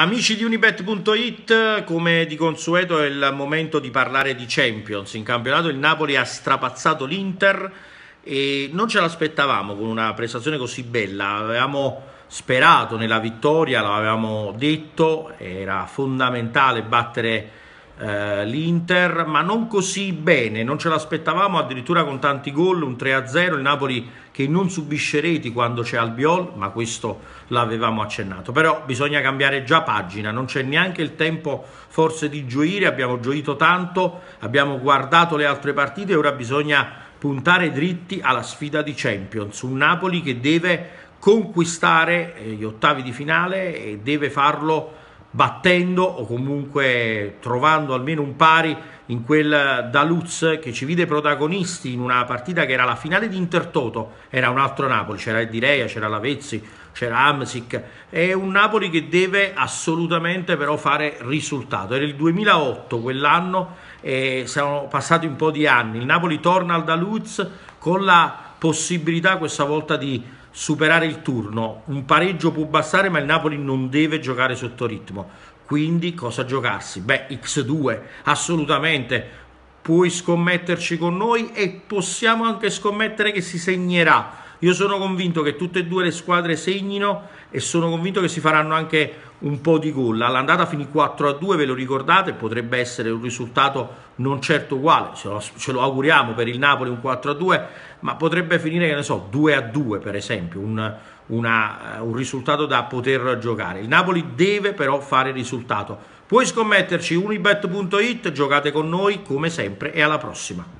Amici di Unibet.it, come di consueto è il momento di parlare di Champions. In campionato il Napoli ha strapazzato l'Inter e non ce l'aspettavamo con una prestazione così bella. Avevamo sperato nella vittoria, l'avevamo detto, era fondamentale battere eh, l'Inter, ma non così bene, non ce l'aspettavamo, addirittura con tanti gol, un 3-0, il Napoli che non subisce reti quando c'è Albiol, ma questo l'avevamo accennato. Però bisogna cambiare già pagina, non c'è neanche il tempo forse di gioire, abbiamo gioito tanto, abbiamo guardato le altre partite ora bisogna puntare dritti alla sfida di Champions, un Napoli che deve conquistare eh, gli ottavi di finale e deve farlo battendo o comunque trovando almeno un pari in quel Daluz che ci vide protagonisti in una partita che era la finale di Intertoto, era un altro Napoli, c'era Edireia, c'era Lavezzi, c'era Amsic, è un Napoli che deve assolutamente però fare risultato, era il 2008 quell'anno e sono passati un po' di anni, il Napoli torna al Daluz con la possibilità questa volta di superare il turno. Un pareggio può bastare, ma il Napoli non deve giocare sotto ritmo. Quindi cosa giocarsi? Beh, X2, assolutamente. Puoi scommetterci con noi e possiamo anche scommettere che si segnerà io sono convinto che tutte e due le squadre segnino e sono convinto che si faranno anche un po' di gol. All'andata finì 4 a 2, ve lo ricordate, potrebbe essere un risultato non certo uguale, ce lo, ce lo auguriamo per il Napoli un 4 a 2, ma potrebbe finire, che ne so, 2 a 2 per esempio, un, una, eh, un risultato da poter giocare. Il Napoli deve però fare risultato. Puoi scommetterci unibet.it, giocate con noi come sempre e alla prossima.